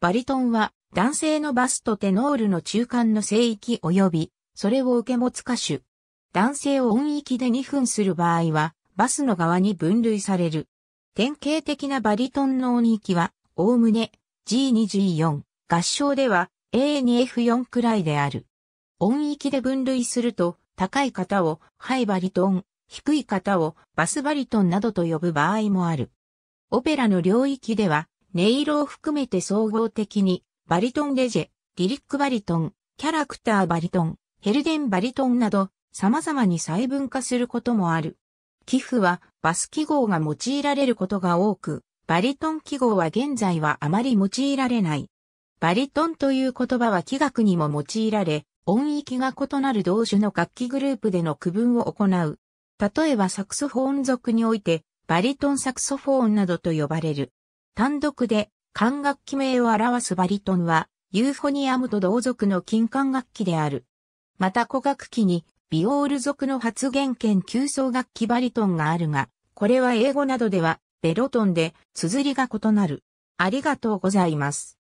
バリトンは男性のバスとテノールの中間の声域及び、それを受け持つ歌手。男性を音域で2分する場合は、バスの側に分類される。典型的なバリトンの音域は、おおむね G2G4、合唱では A2F4 くらいである。音域で分類すると、高い方をハイバリトン、低い方をバスバリトンなどと呼ぶ場合もある。オペラの領域では、音色を含めて総合的に、バリトンレジェ、リリックバリトン、キャラクターバリトン、ヘルデンバリトンなど、様々に細分化することもある。寄付はバス記号が用いられることが多く、バリトン記号は現在はあまり用いられない。バリトンという言葉は器楽にも用いられ、音域が異なる同種の楽器グループでの区分を行う。例えばサクソフォーン族において、バリトンサクソフォーンなどと呼ばれる。単独で管楽器名を表すバリトンは、ユーフォニアムと同族の金管楽器である。また古楽器に、ビオール族の発言権急奏楽器バリトンがあるが、これは英語などでは、ベロトンで、綴りが異なる。ありがとうございます。